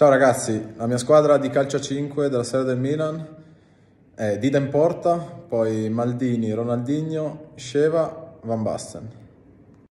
Ciao ragazzi, la mia squadra di calcio 5 della serie del Milan è Dida in porta, poi Maldini, Ronaldinho, Sceva, Van Basten.